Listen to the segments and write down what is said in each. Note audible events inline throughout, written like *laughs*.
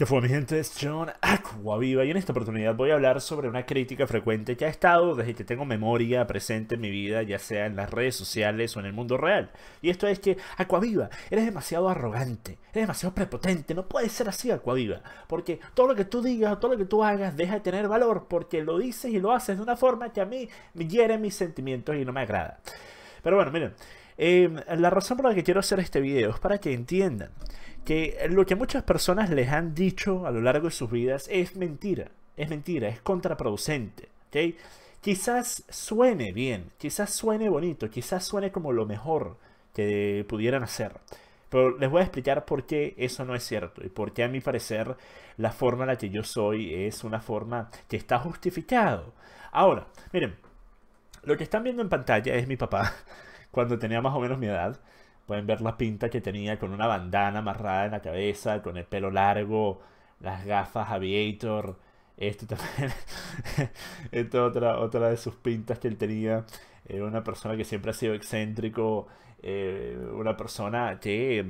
¿Qué fue mi gente? Es John Aquaviva y en esta oportunidad voy a hablar sobre una crítica frecuente que ha estado desde que tengo memoria presente en mi vida, ya sea en las redes sociales o en el mundo real. Y esto es que, Aquaviva, eres demasiado arrogante, eres demasiado prepotente, no puedes ser así Aquaviva, porque todo lo que tú digas o todo lo que tú hagas deja de tener valor, porque lo dices y lo haces de una forma que a mí me hiere mis sentimientos y no me agrada. Pero bueno, miren, eh, la razón por la que quiero hacer este video es para que entiendan que lo que muchas personas les han dicho a lo largo de sus vidas es mentira, es mentira, es contraproducente. ¿okay? Quizás suene bien, quizás suene bonito, quizás suene como lo mejor que pudieran hacer. Pero les voy a explicar por qué eso no es cierto y por qué a mi parecer la forma en la que yo soy es una forma que está justificado. Ahora, miren, lo que están viendo en pantalla es mi papá *laughs* cuando tenía más o menos mi edad. Pueden ver la pinta que tenía con una bandana amarrada en la cabeza, con el pelo largo, las gafas aviator. Esto también. *laughs* Esto otra, otra de sus pintas que él tenía. Era eh, una persona que siempre ha sido excéntrico. Eh, una persona que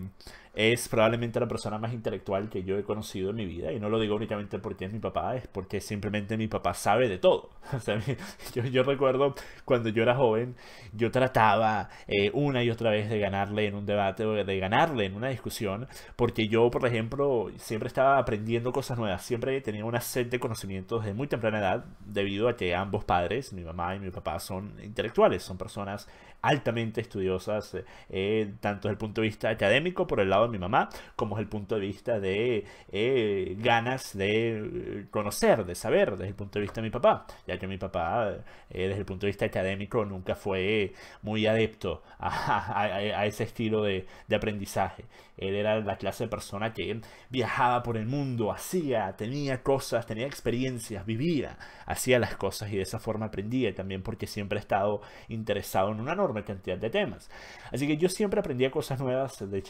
es probablemente la persona más intelectual que yo he conocido en mi vida. Y no lo digo únicamente porque es mi papá, es porque simplemente mi papá sabe de todo. *laughs* yo, recuerdo cuando yo era joven, yo trataba eh, una y otra vez de ganarle en un debate o de ganarle en una discusión, porque yo, por ejemplo, siempre estaba aprendiendo cosas nuevas, siempre tenía una sed de conocimientos de muy temprana edad, debido a que ambos padres, mi mamá y mi papá, son intelectuales, son personas altamente estudiosas, eh, tanto desde el punto de vista académico por el lado de mi mamá, como es el punto de vista de eh, ganas de eh, conocer, de saber, desde el punto de vista de mi papá, ya que mi papá, eh, desde el punto de vista académico, nunca fue muy adepto a, ese estilo de, aprendizaje. Él era la clase de persona que viajaba por el mundo, hacía, tenía cosas, tenía experiencias, vivía, hacía las cosas y de esa forma aprendía también porque siempre he estado interesado en una enorme cantidad de temas. Así que yo siempre aprendía cosas nuevas de,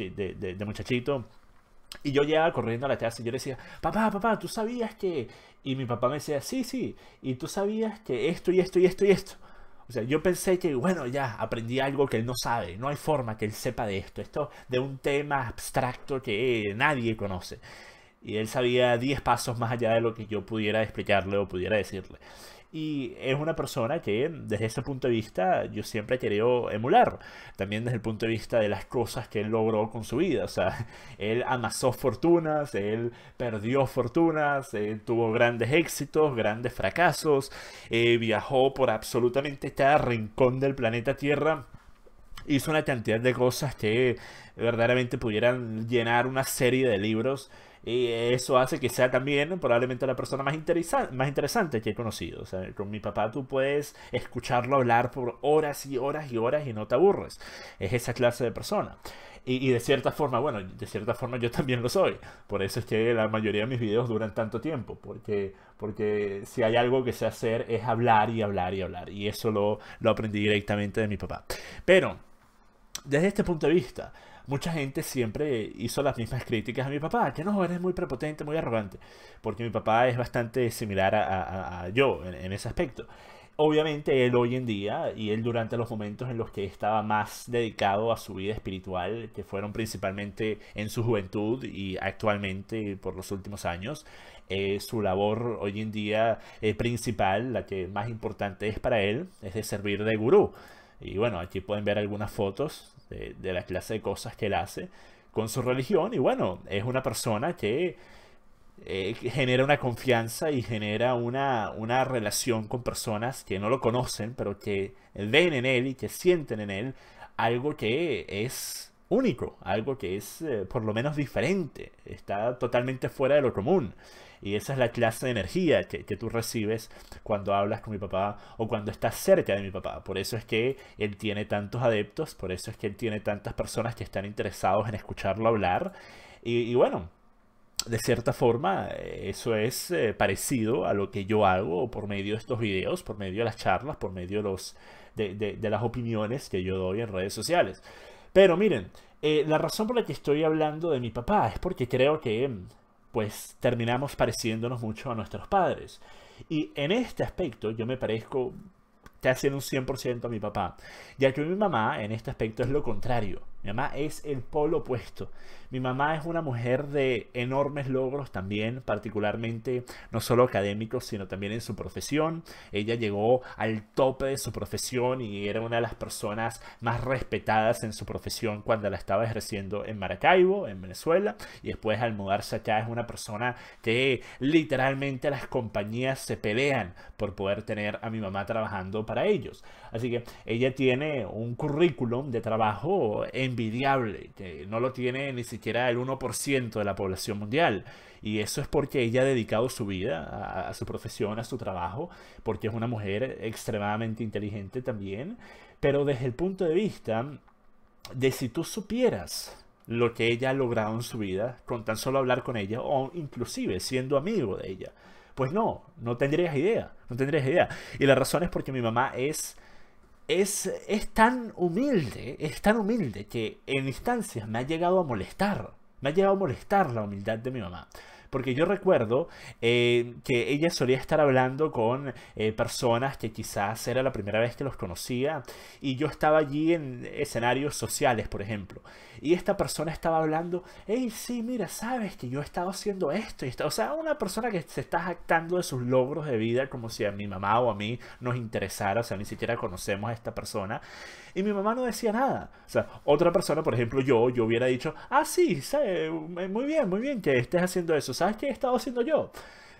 de muchachito. Y yo llegaba corriendo a la casa y yo le decía, papá, papá, ¿tú sabías que...? Y mi papá me decía, sí, sí, y tú sabías que esto y esto y esto y esto. O sea, yo pensé que, bueno, ya aprendí algo que él no sabe, no hay forma que él sepa de esto, esto de un tema abstracto que nadie conoce. Y él sabía 10 pasos más allá de lo que yo pudiera explicarle o pudiera decirle y es una persona que desde ese punto de vista yo siempre he querido emular, también desde el punto de vista de las cosas que él logró con su vida, o sea, *laughs* él amasó fortunas, él perdió fortunas, tuvo grandes éxitos, grandes fracasos, eh, viajó por absolutamente cada rincón del planeta Tierra hizo una cantidad de cosas que verdaderamente pudieran llenar una serie de libros y eso hace que sea también probablemente la persona más, más interesante que he conocido. O sea, con mi papá tú puedes escucharlo hablar por horas y horas y horas y no te aburres. Es esa clase de persona. Y, de cierta forma, bueno, de cierta forma yo también lo soy. Por eso es que la mayoría de mis videos duran tanto tiempo, porque, porque si hay algo que sé hacer es hablar y hablar y hablar. Y eso lo, lo aprendí directamente de mi papá. Pero, desde este punto de vista, mucha gente siempre hizo las mismas críticas a mi papá, que no, eres muy prepotente, muy arrogante, porque mi papá es bastante similar a, yo en, ese aspecto. Obviamente él hoy en día y él durante los momentos en los que estaba más dedicado a su vida espiritual, que fueron principalmente en su juventud y actualmente por los últimos años, eh, su labor hoy en día eh, principal, la que más importante es para él, es de servir de gurú. Y bueno, aquí pueden ver algunas fotos de, la clase de cosas que él hace con su religión. Y bueno, es una persona que eh, genera una confianza y genera una, relación con personas que no lo conocen, pero que ven en él y que sienten en él algo que es único, algo que es eh, por lo menos diferente, está totalmente fuera de lo común. Y esa es la clase de energía que, tú recibes cuando hablas con mi papá o cuando estás cerca de mi papá. Por eso es que él tiene tantos adeptos, por eso es que él tiene tantas personas que están interesados en escucharlo hablar. y, bueno, de cierta forma, eh, eso es eh, parecido a lo que yo hago por medio de estos videos, por medio de las charlas, por medio de, los, de, las opiniones que yo doy en redes sociales. Pero miren, eh, la razón por la que estoy hablando de mi papá es porque creo que mm, pues terminamos pareciéndonos mucho a nuestros padres. Y en este aspecto yo me parezco casi en un 100% a mi papá, ya que mi mamá en este aspecto es lo contrario. Mi mamá es el polo opuesto. Mi mamá es una mujer de enormes logros también, particularmente no solo académicos, sino también en su profesión. Ella llegó al tope de su profesión y era una de las personas más respetadas en su profesión cuando la estaba ejerciendo en Maracaibo, en Venezuela. Y después al mudarse acá es una persona que literalmente las compañías se pelean por poder tener a mi mamá trabajando para ellos. Así que ella tiene un currículum de trabajo en que no lo tiene ni siquiera el 1% de la población mundial. Y eso es porque ella ha dedicado su vida a, a, su profesión, a su trabajo, porque es una mujer extremadamente inteligente también, pero desde el punto de vista de si tú supieras lo que ella ha logrado en su vida, con tan solo hablar con ella o inclusive siendo amigo de ella. Pues no, no tendrías idea, no tendrías idea. Y la razón es porque mi mamá es es, es tan humilde, es tan humilde que en instancias me ha llegado a molestar. Me ha llegado a molestar la humildad de mi mamá. Porque yo recuerdo eh, que ella solía estar hablando con eh, personas que quizás era la primera vez que los conocía y yo estaba allí en escenarios sociales, por ejemplo. Y esta persona estaba hablando, hey, sí, mira, sabes que yo he estado haciendo esto. Y o sea, una persona que se está jactando de sus logros de vida como si a mi mamá o a mí nos interesara, o sea, ni siquiera conocemos a esta persona. Y mi mamá no decía nada. O sea, otra persona, por ejemplo, yo, yo hubiera dicho, ah, sí, muy bien, muy bien que estés haciendo eso ¿sabes qué he estado haciendo yo?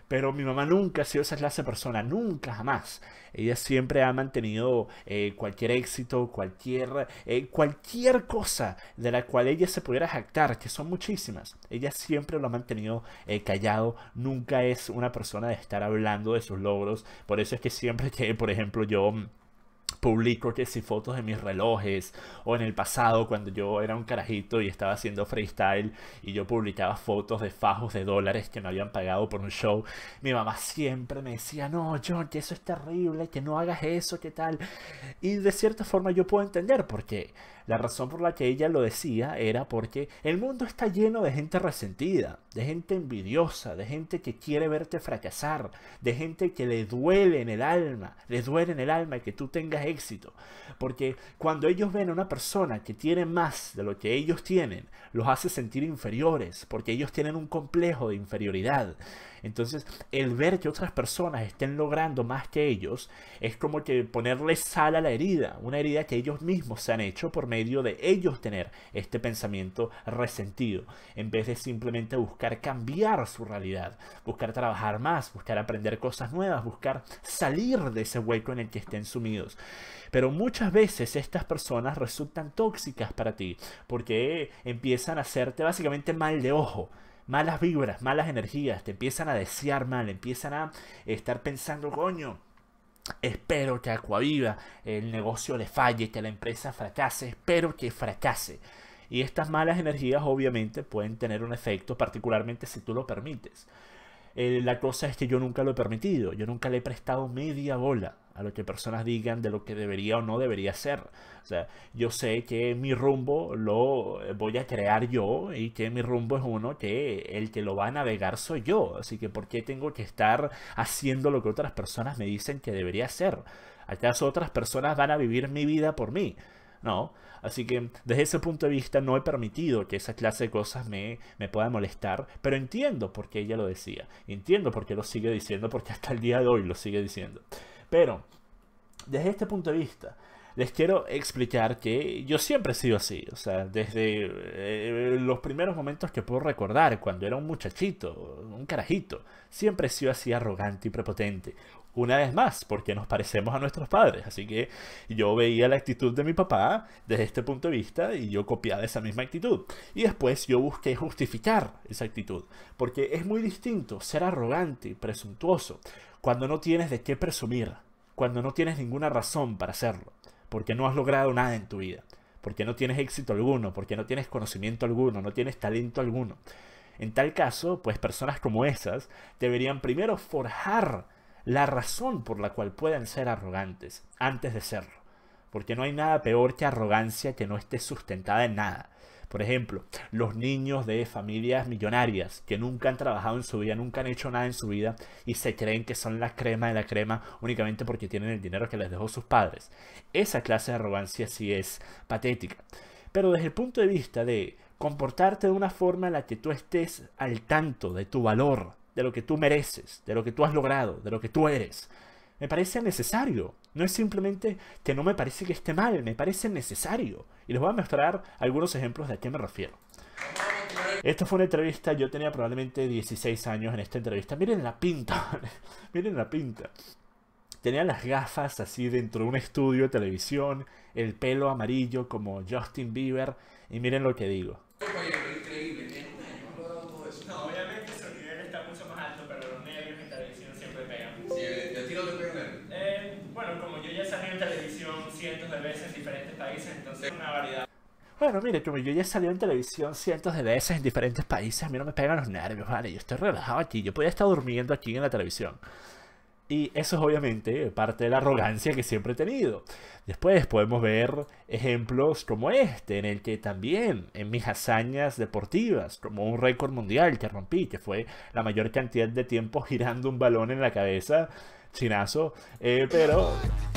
Pero mi mamá nunca ha sido esa clase de persona, nunca, jamás. Ella siempre ha mantenido eh, cualquier éxito, cualquier, eh, cualquier cosa de la cual ella se pudiera jactar, que son muchísimas. Ella siempre lo ha mantenido eh, callado, nunca es una persona de estar hablando de sus logros. Por eso es que siempre que, por ejemplo, yo mm, publico que si fotos de mis relojes o en el pasado cuando yo era un carajito y estaba haciendo freestyle y yo publicaba fotos de fajos de dólares que me habían pagado por un show, mi mamá siempre me decía, no, John, que eso es terrible, que no hagas eso, que tal. Y de cierta forma yo puedo entender porque la razón por la que ella lo decía era porque el mundo está lleno de gente resentida, de gente envidiosa, de gente que quiere verte fracasar, de gente que le duele en el alma, le duele en el alma que tú tengas éxito. Porque cuando ellos ven a una persona que tiene más de lo que ellos tienen, los hace sentir inferiores, porque ellos tienen un complejo de inferioridad. Entonces, el ver que otras personas estén logrando más que ellos es como que ponerle sal a la herida, una herida que ellos mismos se han hecho por medio de ellos tener este pensamiento resentido, en vez de simplemente buscar cambiar su realidad, buscar trabajar más, buscar aprender cosas nuevas, buscar salir de ese hueco en el que estén sumidos. Pero muchas veces estas personas resultan tóxicas para ti porque empiezan a hacerte básicamente mal de ojo malas vibras, malas energías, te empiezan a desear mal, empiezan a estar pensando, coño, espero que Acuaviva el negocio le falle, que la empresa fracase, espero que fracase. Y estas malas energías obviamente pueden tener un efecto, particularmente si tú lo permites. Eh, la cosa es que yo nunca lo he permitido, yo nunca le he prestado media bola a lo que personas digan de lo que debería o no debería ser. O sea, yo sé que mi rumbo lo voy a crear yo y que mi rumbo es uno que el que lo va a navegar soy yo. Así que ¿por qué tengo que estar haciendo lo que otras personas me dicen que debería hacer? ¿Acaso otras personas van a vivir mi vida por mí? No. Así que desde ese punto de vista no he permitido que esa clase de cosas me, me puedan molestar, pero entiendo por qué ella lo decía, entiendo por qué lo sigue diciendo, porque hasta el día de hoy lo sigue diciendo. Pero, desde este punto de vista, les quiero explicar que yo siempre he sido así, o sea, desde eh, los primeros momentos que puedo recordar, cuando era un muchachito, un carajito, siempre he sido así arrogante y prepotente. Una vez más, porque nos parecemos a nuestros padres, así que yo veía la actitud de mi papá desde este punto de vista y yo copiaba esa misma actitud. Y después yo busqué justificar esa actitud, porque es muy distinto ser arrogante y presuntuoso cuando no tienes de qué presumir, cuando no tienes ninguna razón para hacerlo, porque no has logrado nada en tu vida, porque no tienes éxito alguno, porque no tienes conocimiento alguno, no tienes talento alguno. En tal caso, pues personas como esas deberían primero forjar la razón por la cual puedan ser arrogantes antes de serlo, porque no hay nada peor que arrogancia que no esté sustentada en nada por ejemplo, los niños de familias millonarias que nunca han trabajado en su vida, nunca han hecho nada en su vida y se creen que son la crema de la crema únicamente porque tienen el dinero que les dejó sus padres. Esa clase de arrogancia sí es patética. Pero desde el punto de vista de comportarte de una forma en la que tú estés al tanto de tu valor, de lo que tú mereces, de lo que tú has logrado, de lo que tú eres, me parece necesario. No es simplemente que no me parece que esté mal, me parece necesario. Y les voy a mostrar algunos ejemplos de a qué me refiero. Esta fue una entrevista, yo tenía probablemente 16 años en esta entrevista. Miren la pinta, *laughs* miren la pinta. Tenía las gafas así dentro de un estudio de televisión, el pelo amarillo como Justin Bieber. Y miren lo que digo. yo ya salí en televisión cientos de veces en diferentes países, entonces una variedad. Bueno, mire, como yo ya salido en televisión cientos de veces en diferentes países, a mí no me pegan los nervios, ¿vale? Yo estoy relajado aquí, yo podía estar durmiendo aquí en la televisión. Y eso es obviamente parte de la arrogancia que siempre he tenido. Después podemos ver ejemplos como este, en el que también en mis hazañas deportivas, como un récord mundial que rompí, que fue la mayor cantidad de tiempo girando un balón en la cabeza chinazo. Eh, pero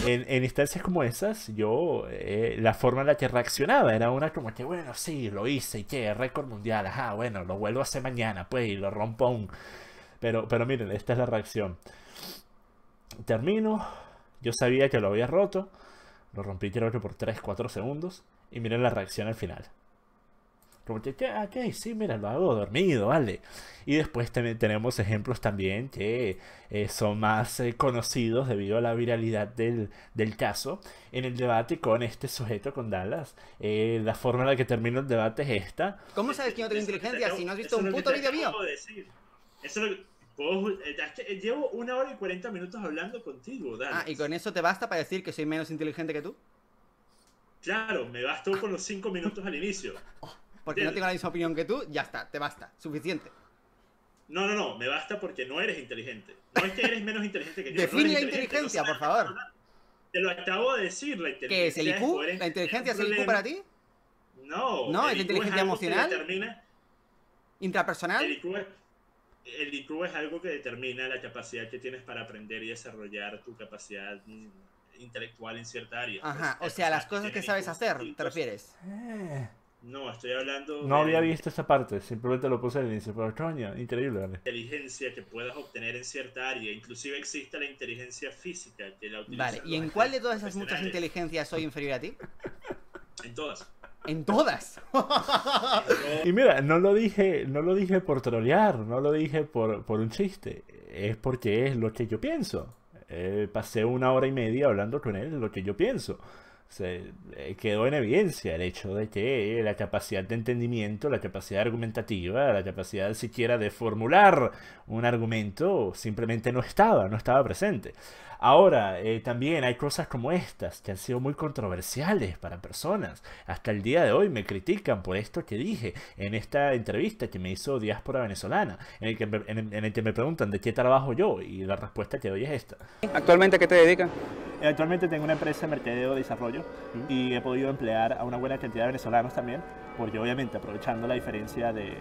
en, instancias como esas, yo, eh, la forma en la que reaccionaba era una como que, bueno, sí, lo hice, y qué, récord mundial, ajá, bueno, lo vuelvo a hacer mañana, pues, y lo rompo aún. Pero, pero miren, esta es la reacción. Termino, yo sabía que lo había roto, lo rompí creo que por 3-4 segundos, y miren la reacción al final. Como que, ah, ok, sí, mira, lo hago dormido, vale. Y después tenemos ejemplos también que eh, son más eh, conocidos debido a la viralidad del, del, caso. En el debate con este sujeto, con Dallas, eh, la forma en la que termino el debate es esta. ¿Cómo sabes que no tengo inteligencia si no has visto un puto video mío? lo llevo una hora y cuarenta minutos hablando contigo, Dallas. Ah, ¿y con eso te basta para decir que soy menos inteligente que tú? Claro, me bastó con los cinco minutos al inicio. Oh porque no tengo la misma opinión que tú, ya está, te basta, suficiente. No, no, no, me basta porque no eres inteligente. No es que eres menos inteligente que yo. Define la inteligencia, por favor. Te lo acabo de decir, la inteligencia. ¿Qué es el IQ? ¿La inteligencia es el IQ para ti? No. ¿No? ¿Es la inteligencia emocional? Determina... ¿Intrapersonal? El IQ, es... algo que determina la capacidad que tienes para aprender y desarrollar tu capacidad intelectual en cierta área. Ajá, pues, o sea, las cosas que sabes hacer, ¿te refieres? Eh. No, estoy hablando. No había visto esa parte, simplemente lo puse en el inicio, pero extraña, increíble, Inteligencia que puedas obtener en cierta área, inclusive existe la inteligencia física que la Vale, ¿y en cuál de todas esas muchas inteligencias soy inferior a ti? *laughs* En todas. En todas. *laughs* y mira, no lo dije, no lo dije por trolear, no lo dije por, un chiste, es porque es lo que yo pienso. Eh, pasé una hora y media hablando con él lo que yo pienso. Eh, quedó en evidencia el hecho de que la capacidad de entendimiento, la capacidad argumentativa, la capacidad siquiera de formular un argumento simplemente no estaba, no estaba presente. Ahora, eh, también hay cosas como estas que han sido muy controversiales para personas. Hasta el día de hoy me critican por esto que dije en esta entrevista que me hizo Diáspora Venezolana, en el que, me preguntan de qué trabajo yo y la respuesta que doy es esta. ¿Actualmente a qué te dedicas? Eh, actualmente tengo una empresa de mercadeo de desarrollo y he podido emplear a una buena cantidad de venezolanos también porque obviamente aprovechando la diferencia del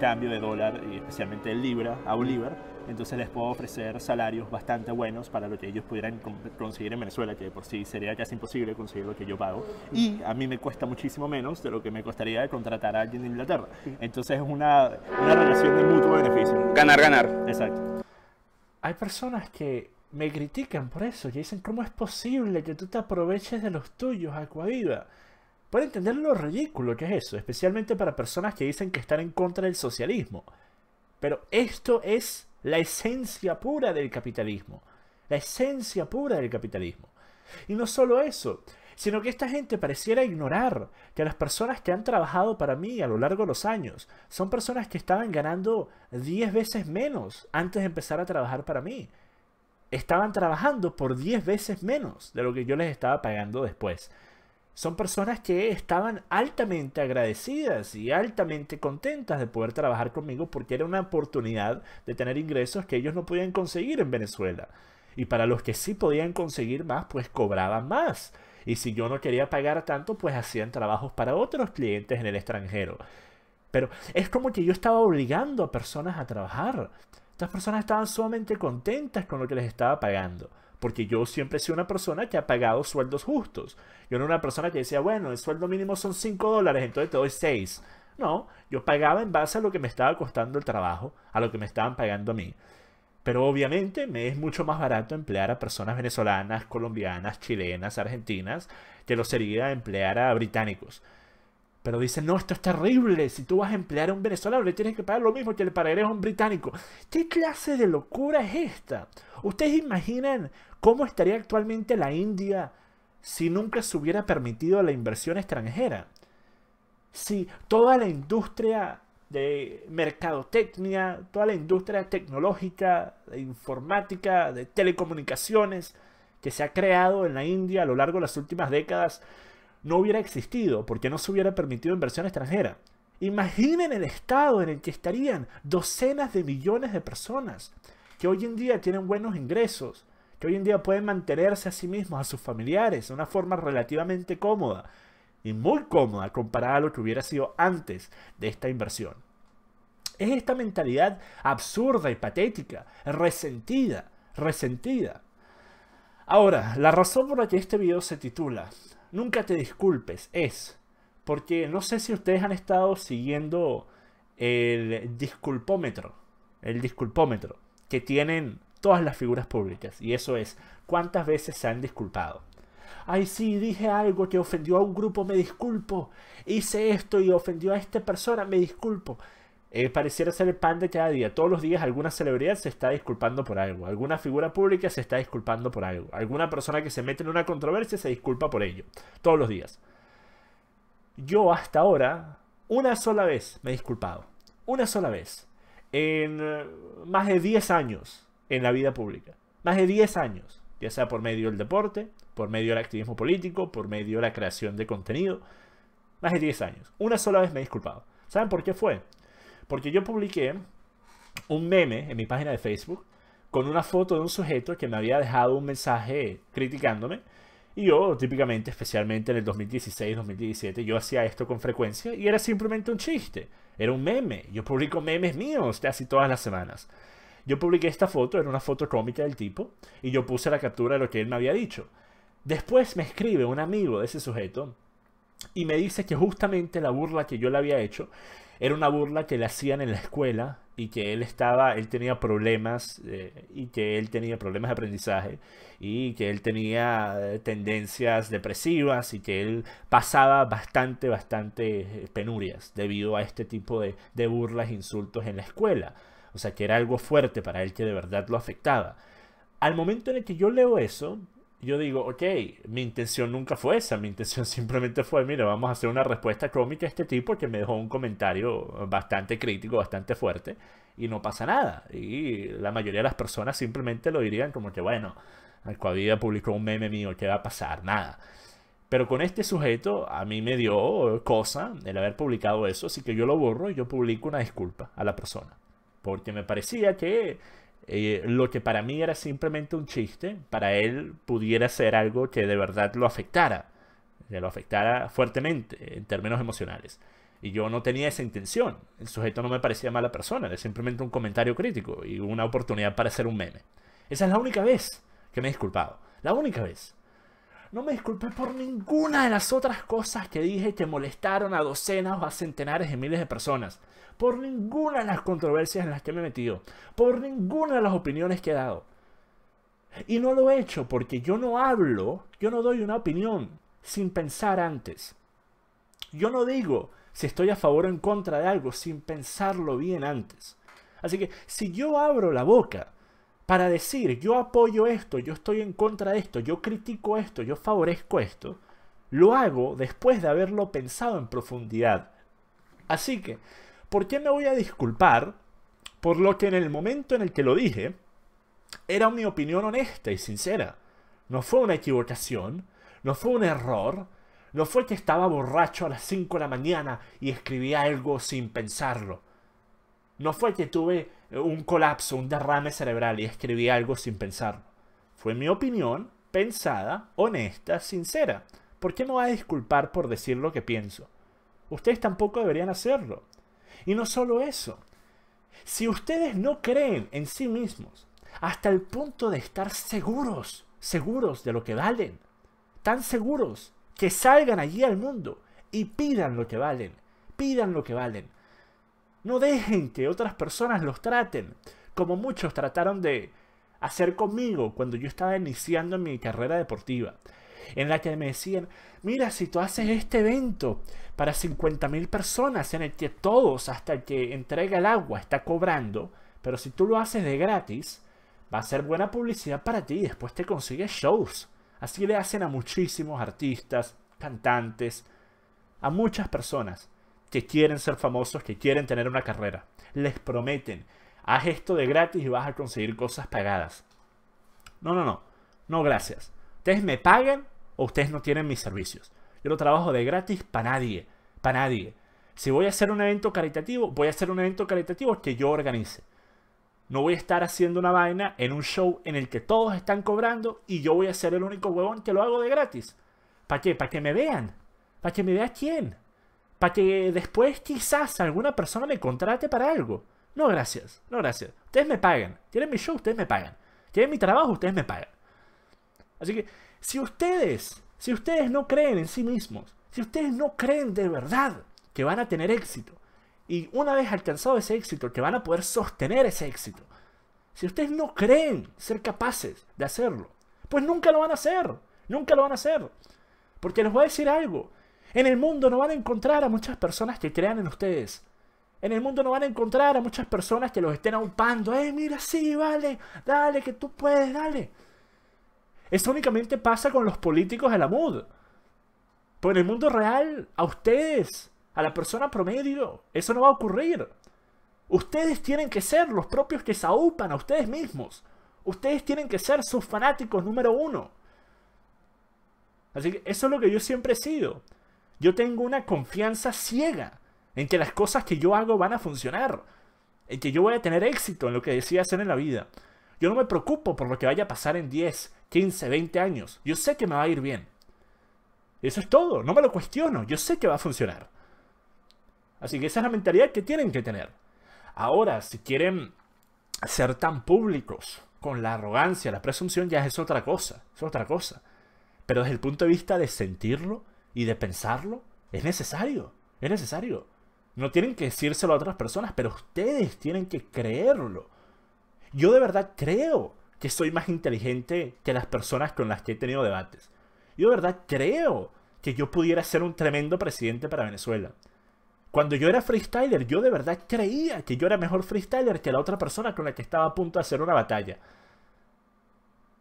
cambio de dólar y especialmente el libra a Bolívar, entonces les puedo ofrecer salarios bastante buenos para lo que ellos pudieran conseguir en Venezuela, que por sí sería casi imposible conseguir lo que yo pago. Y a mí me cuesta muchísimo menos de lo que me costaría contratar a alguien de Inglaterra. Entonces es una, relación de mutuo beneficio. Ganar, ganar. Exacto. Hay personas que me critican por eso, Y dicen, ¿cómo es posible que tú te aproveches de los tuyos, Acuaviva? Pueden entender lo ridículo que es eso, especialmente para personas que dicen que están en contra del socialismo. Pero esto es la esencia pura del capitalismo. La esencia pura del capitalismo. Y no solo eso, sino que esta gente pareciera ignorar que las personas que han trabajado para mí a lo largo de los años son personas que estaban ganando 10 veces menos antes de empezar a trabajar para mí. Estaban trabajando por 10 veces menos de lo que yo les estaba pagando después son personas que estaban altamente agradecidas y altamente contentas de poder trabajar conmigo porque era una oportunidad de tener ingresos que ellos no podían conseguir en Venezuela. Y para los que sí podían conseguir más, pues cobraban más. Y si yo no quería pagar tanto, pues hacían trabajos para otros clientes en el extranjero. Pero es como que yo estaba obligando a personas a trabajar. Estas personas estaban sumamente contentas con lo que les estaba pagando. Porque yo siempre he sido una persona que ha pagado sueldos justos. Yo no era una persona que decía, bueno, el sueldo mínimo son 5 dólares, entonces te doy 6. No, yo pagaba en base a lo que me estaba costando el trabajo, a lo que me estaban pagando a mí. Pero obviamente me es mucho más barato emplear a personas venezolanas, colombianas, chilenas, argentinas, que lo sería emplear a británicos. Pero dicen, no, esto es terrible. Si tú vas a emplear a un venezolano, le tienes que pagar lo mismo que le pagarías a un británico. ¿Qué clase de locura es esta? ¿Ustedes imaginan ¿Cómo estaría actualmente la India si nunca se hubiera permitido la inversión extranjera? Si toda la industria de mercadotecnia, toda la industria tecnológica, de informática, de telecomunicaciones que se ha creado en la India a lo largo de las últimas décadas, no hubiera existido porque no se hubiera permitido inversión extranjera. Imaginen el estado en el que estarían docenas de millones de personas que hoy en día tienen buenos ingresos, que hoy en día pueden mantenerse a sí mismos, a sus familiares, de una forma relativamente cómoda y muy cómoda comparada a lo que hubiera sido antes de esta inversión. Es esta mentalidad absurda y patética, resentida, resentida. Ahora, la razón por la que este video se titula Nunca te disculpes es porque no sé si ustedes han estado siguiendo el disculpómetro, el disculpómetro que tienen todas las figuras públicas, y eso es, ¿cuántas veces se han disculpado? Ay, sí, dije algo que ofendió a un grupo, me disculpo. Hice esto y ofendió a esta persona, me disculpo. Eh, pareciera ser el pan de cada día. Todos los días alguna celebridad se está disculpando por algo. Alguna figura pública se está disculpando por algo. Alguna persona que se mete en una controversia se disculpa por ello. Todos los días. Yo hasta ahora, una sola vez me he disculpado. Una sola vez. En eh, más de 10 años en la vida pública. Más de 10 años, ya sea por medio del deporte, por medio del activismo político, por medio de la creación de contenido. Más de 10 años. Una sola vez me he disculpado. ¿Saben por qué fue? Porque yo publiqué un meme en mi página de Facebook con una foto de un sujeto que me había dejado un mensaje criticándome. Y yo, típicamente, especialmente en el 2016-2017, yo hacía esto con frecuencia y era simplemente un chiste. Era un meme. Yo publico memes míos casi todas las semanas. Yo publiqué esta foto, era una foto cómica del tipo, y yo puse la captura de lo que él me había dicho. Después me escribe un amigo de ese sujeto y me dice que justamente la burla que yo le había hecho era una burla que le hacían en la escuela y que él estaba, él tenía problemas eh, y que él tenía problemas de aprendizaje y que él tenía eh, tendencias depresivas y que él pasaba bastante, bastante eh, penurias debido a este tipo de, burlas burlas, e insultos en la escuela. O sea, que era algo fuerte para él que de verdad lo afectaba. Al momento en el que yo leo eso, yo digo, ok, mi intención nunca fue esa, mi intención *laughs* simplemente fue, mira, vamos a hacer una respuesta cómica a este tipo que me dejó un comentario bastante crítico, bastante fuerte, y no pasa nada. Y la mayoría de las personas simplemente lo dirían como que, bueno, Alcoavida publicó un meme mío, ¿qué va a pasar? Nada. Pero con este sujeto a mí me dio cosa el haber publicado eso, así que yo lo borro y yo publico una disculpa a la persona porque me parecía que eh, lo que para mí era simplemente un chiste, para él pudiera ser algo que de verdad lo afectara, que lo afectara fuertemente en términos emocionales. Y yo no tenía esa intención. El sujeto no me parecía mala persona, era simplemente un comentario crítico y una oportunidad para hacer un meme. Esa es la única vez que me he disculpado. La única vez. No me disculpé por ninguna de las otras cosas que dije que molestaron a docenas o a centenares de miles de personas. Por ninguna de las controversias en las que me he metido. Por ninguna de las opiniones que he dado. Y no lo he hecho porque yo no hablo, yo no doy una opinión sin pensar antes. Yo no digo si estoy a favor o en contra de algo sin pensarlo bien antes. Así que si yo abro la boca para decir yo apoyo esto, yo estoy en contra de esto, yo critico esto, yo favorezco esto, lo hago después de haberlo pensado en profundidad. Así que, ¿por qué me voy a disculpar por lo que en el momento en el que lo dije era mi opinión honesta y sincera? No fue una equivocación, no fue un error, no fue que estaba borracho a las 5 de la mañana y escribí algo sin pensarlo. No fue que tuve eh, un colapso, un derrame cerebral y escribí algo sin pensarlo. Fue mi opinión, pensada, honesta, sincera. ¿Por qué me va a disculpar por decir lo que pienso? Ustedes tampoco deberían hacerlo. Y no solo eso. Si ustedes no creen en sí mismos, hasta el punto de estar seguros, seguros de lo que valen, tan seguros que salgan allí al mundo y pidan lo que valen, pidan lo que valen, no dejen que otras personas los traten, como muchos trataron de hacer conmigo cuando yo estaba iniciando mi carrera deportiva, en la que me decían, mira, si tú haces este evento para 50.000 personas en el que todos, hasta el que entrega el agua, está cobrando, pero si tú lo haces de gratis, va a ser buena publicidad para ti y después te consigues shows. Así le hacen a muchísimos artistas, cantantes, a muchas personas que quieren ser famosos, que quieren tener una carrera. Les prometen, haz esto de gratis y vas a conseguir cosas pagadas. No, no, no. No, gracias. Ustedes me pagan o ustedes no tienen mis servicios. Yo no trabajo de gratis para nadie. Para nadie. Si voy a hacer un evento caritativo, voy a hacer un evento caritativo que yo organice. No voy a estar haciendo una vaina en un show en el que todos están cobrando y yo voy a ser el único huevón que lo hago de gratis. ¿Para qué? Para que me vean. Para que me vea quién para que después quizás alguna persona me contrate para algo. No, gracias, no, gracias. Ustedes me pagan. Tienen mi show, ustedes me pagan. Tienen mi trabajo, ustedes me pagan. Así que si ustedes, si ustedes no creen en sí mismos, si ustedes no creen de verdad que van a tener éxito, y una vez alcanzado ese éxito, que van a poder sostener ese éxito, si ustedes no creen ser capaces de hacerlo, pues nunca lo van a hacer, nunca lo van a hacer. Porque les voy a decir algo, en el mundo no van a encontrar a muchas personas que crean en ustedes. En el mundo no van a encontrar a muchas personas que los estén aupando. ¡Eh, mira, sí, vale! ¡Dale, que tú puedes, dale! Eso únicamente pasa con los políticos de la MUD. Pero pues en el mundo real, a ustedes, a la persona promedio, eso no va a ocurrir. Ustedes tienen que ser los propios que se a ustedes mismos. Ustedes tienen que ser sus fanáticos número uno. Así que eso es lo que yo siempre he sido. Yo tengo una confianza ciega en que las cosas que yo hago van a funcionar, en que yo voy a tener éxito en lo que decía hacer en la vida. Yo no me preocupo por lo que vaya a pasar en 10, 15, 20 años. Yo sé que me va a ir bien. Eso es todo, no me lo cuestiono, yo sé que va a funcionar. Así que esa es la mentalidad que tienen que tener. Ahora, si quieren ser tan públicos con la arrogancia, la presunción, ya es otra cosa, es otra cosa. Pero desde el punto de vista de sentirlo, y de pensarlo, es necesario, es necesario. No tienen que decírselo a otras personas, pero ustedes tienen que creerlo. Yo de verdad creo que soy más inteligente que las personas con las que he tenido debates. Yo de verdad creo que yo pudiera ser un tremendo presidente para Venezuela. Cuando yo era freestyler, yo de verdad creía que yo era mejor freestyler que la otra persona con la que estaba a punto de hacer una batalla.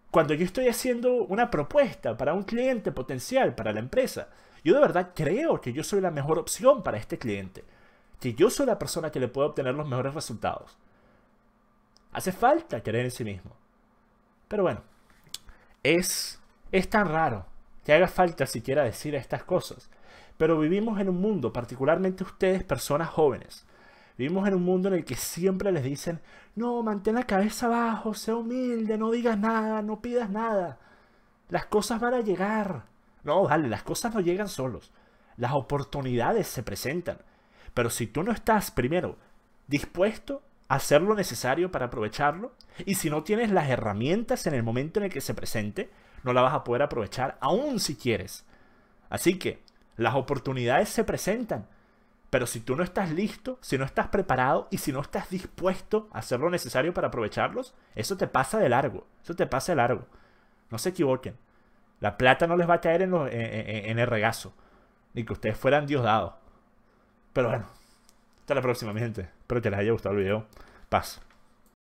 Cuando yo estoy haciendo una propuesta para un cliente potencial, para la empresa, yo de verdad creo que yo soy la mejor opción para este cliente, que yo soy la persona que le puede obtener los mejores resultados. Hace falta creer en sí mismo. Pero bueno, es, es tan raro que haga falta siquiera decir estas cosas. Pero vivimos en un mundo, particularmente ustedes, personas jóvenes, Vivimos en un mundo en el que siempre les dicen, no, mantén la cabeza abajo, sea humilde, no digas nada, no pidas nada. Las cosas van a llegar. No, vale, las cosas no llegan solos. Las oportunidades se presentan. Pero si tú no estás, primero, dispuesto a hacer lo necesario para aprovecharlo, y si no tienes las herramientas en el momento en el que se presente, no la vas a poder aprovechar, aún si quieres. Así que las oportunidades se presentan. Pero si tú no estás listo, si no estás preparado y si no estás dispuesto a hacer lo necesario para aprovecharlos, eso te pasa de largo. Eso te pasa de largo. No se equivoquen. La plata no les va a caer en, el regazo. Ni que ustedes fueran diosdados. Pero bueno, hasta la próxima, mi gente. Espero que les haya gustado el video. Paz.